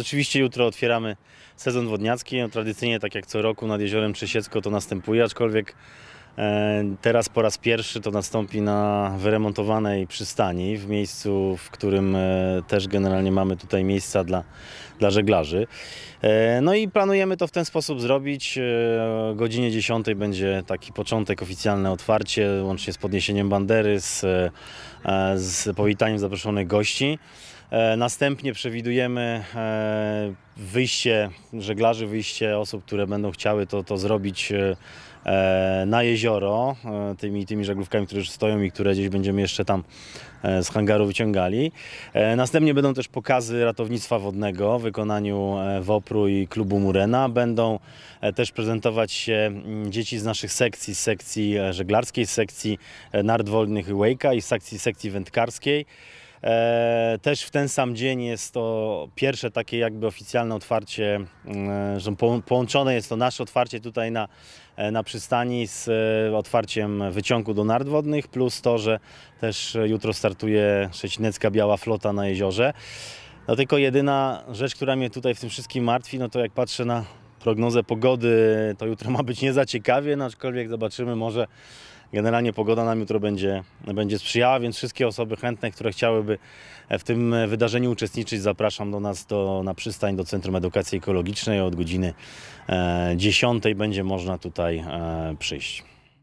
Oczywiście jutro otwieramy sezon wodniacki. No, tradycyjnie, tak jak co roku nad Jeziorem Czesiecko to następuje, aczkolwiek E, teraz po raz pierwszy to nastąpi na wyremontowanej przystani, w miejscu, w którym e, też generalnie mamy tutaj miejsca dla, dla żeglarzy. E, no i planujemy to w ten sposób zrobić. O godzinie 10 będzie taki początek, oficjalne otwarcie, łącznie z podniesieniem bandery, z, z powitaniem zaproszonych gości. Następnie przewidujemy wyjście żeglarzy, wyjście osób, które będą chciały to, to zrobić E, na jezioro e, tymi, tymi żaglówkami, które już stoją i które gdzieś będziemy jeszcze tam e, z hangaru wyciągali. Następnie będą też pokazy ratownictwa wodnego w wykonaniu Wopru i klubu Murena. Będą też prezentować się mm, dzieci z naszych sekcji, z sekcji żeglarskiej, z sekcji nart wolnych i Wake'a i z sekcji, sekcji wędkarskiej. E, też w ten sam dzień jest to pierwsze takie jakby oficjalne otwarcie, mm, e, że połączone jest to nasze otwarcie tutaj na, e, na przystani z otwarciem wyciągu do nart wodnych, plus to, że też jutro startuje Szecinecka Biała Flota na jeziorze. No tylko jedyna rzecz, która mnie tutaj w tym wszystkim martwi, no to jak patrzę na prognozę pogody, to jutro ma być nie za ciekawie, no, aczkolwiek zobaczymy, może generalnie pogoda nam jutro będzie, będzie sprzyjała, więc wszystkie osoby chętne, które chciałyby w tym wydarzeniu uczestniczyć, zapraszam do nas do, na przystań do Centrum Edukacji Ekologicznej. Od godziny 10 e, będzie można tutaj e, przyjść.